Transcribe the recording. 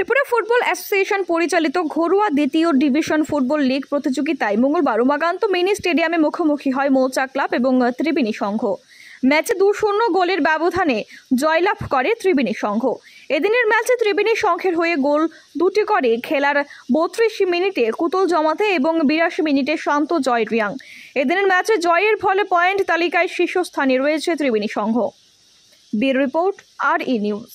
Tripura football association পরিচালিত ঘরোয়া দ্বিতীয় ডিভিশন ফুটবল লীগ প্রতিযোগিতায় মঙ্গলবার উমাকান্ত মিনি স্টেডিয়ামে মুখোমুখি হয় মৌচা ক্লাব এবং ত্রিবেণী সংঘ ম্যাচে দু শূন্য গোলের ব্যবধানে জয়লাভ করে ত্রিবেণী সংঘ এদিনের ম্যাচে ত্রিবেণী সংঘের হয়ে গোল দুটি করে খেলার বত্রিশ মিনিটে কুতল জমাতে এবং বিরাশি মিনিটে শান্ত জয় রিয়াং এদিনের ম্যাচে জয়ের ফলে পয়েন্ট তালিকায় শীর্ষস্থানে রয়েছে ত্রিবেণী সংঘ বীর রিপোর্ট আর ই নিউজ